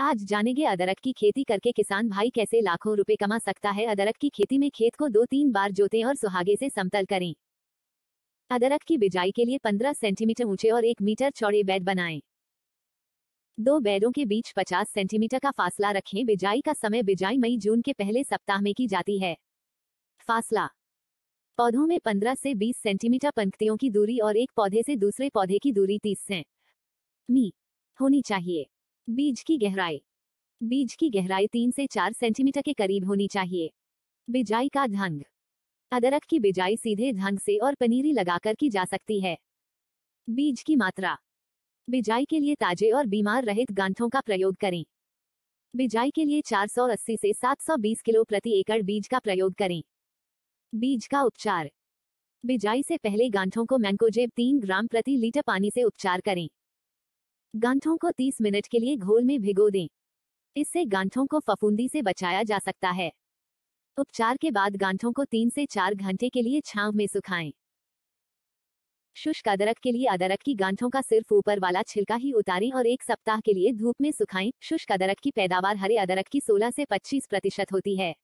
आज जानेंगे अदरक की खेती करके किसान भाई कैसे लाखों रुपए कमा सकता है अदरक की खेती में खेत को दो तीन बार जोतें और सुहागे से समतल करें अदरक की बिजाई के लिए 15 सेंटीमीटर ऊंचे और एक मीटर चौड़े बेड बनाएं। दो बेडों के बीच 50 सेंटीमीटर का फासला रखें बिजाई का समय बिजाई मई जून के पहले सप्ताह में की जाती है फासला पौधों में 15 से 20 सेंटीमीटर पंक्तियों की दूरी और एक पौधे से दूसरे पौधे की दूरी 30 सें मी होनी चाहिए बीज की गहराई बीज की गहराई तीन से चार सेंटीमीटर के करीब होनी चाहिए बिजाई का ढंग अदरक की बिजाई सीधे ढंग से और पनीरी लगाकर की जा सकती है बीज की मात्रा बिजाई के लिए ताजे और बीमार रहित गांठों का प्रयोग करें बिजाई के लिए 480 से 720 किलो प्रति एकड़ बीज का प्रयोग करें बीज का उपचार बिजाई से पहले गांठों को मैंकोजेब 3 ग्राम प्रति लीटर पानी से उपचार करें गांठों को 30 मिनट के लिए घोल में भिगो दें इससे गांठों को फफूंदी से बचाया जा सकता है उपचार के बाद गांठों को तीन से चार घंटे के लिए छांव में सुखाएं शुष्क अदरक के लिए अदरक की गांठों का सिर्फ ऊपर वाला छिलका ही उतारें और एक सप्ताह के लिए धूप में सुखाएं शुष्क अदरक की पैदावार हरे अदरक की 16 से 25 प्रतिशत होती है